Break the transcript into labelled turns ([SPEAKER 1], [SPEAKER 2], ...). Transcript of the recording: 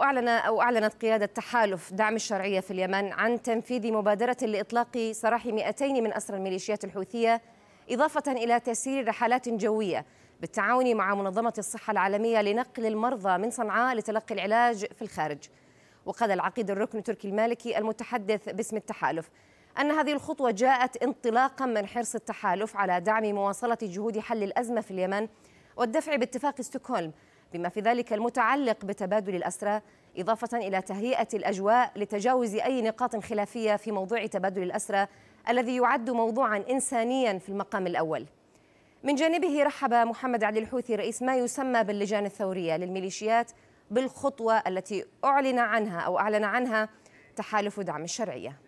[SPEAKER 1] أعلن أو أعلنت قيادة تحالف دعم الشرعية في اليمن عن تنفيذ مبادرة لإطلاق سراح 200 من أسرى الميليشيات الحوثية إضافة إلى تسيير رحلات جوية بالتعاون مع منظمة الصحة العالمية لنقل المرضى من صنعاء لتلقي العلاج في الخارج وقال العقيد الركن تركي المالكي المتحدث باسم التحالف أن هذه الخطوة جاءت انطلاقا من حرص التحالف على دعم مواصلة جهود حل الأزمة في اليمن والدفع باتفاق ستوكهولم بما في ذلك المتعلق بتبادل الأسرى إضافة إلى تهيئة الأجواء لتجاوز أي نقاط خلافية في موضوع تبادل الأسرى الذي يعد موضوعا إنسانيا في المقام الأول من جانبه رحب محمد علي الحوثي رئيس ما يسمى باللجان الثورية للميليشيات بالخطوة التي أعلن عنها أو أعلن عنها تحالف دعم الشرعية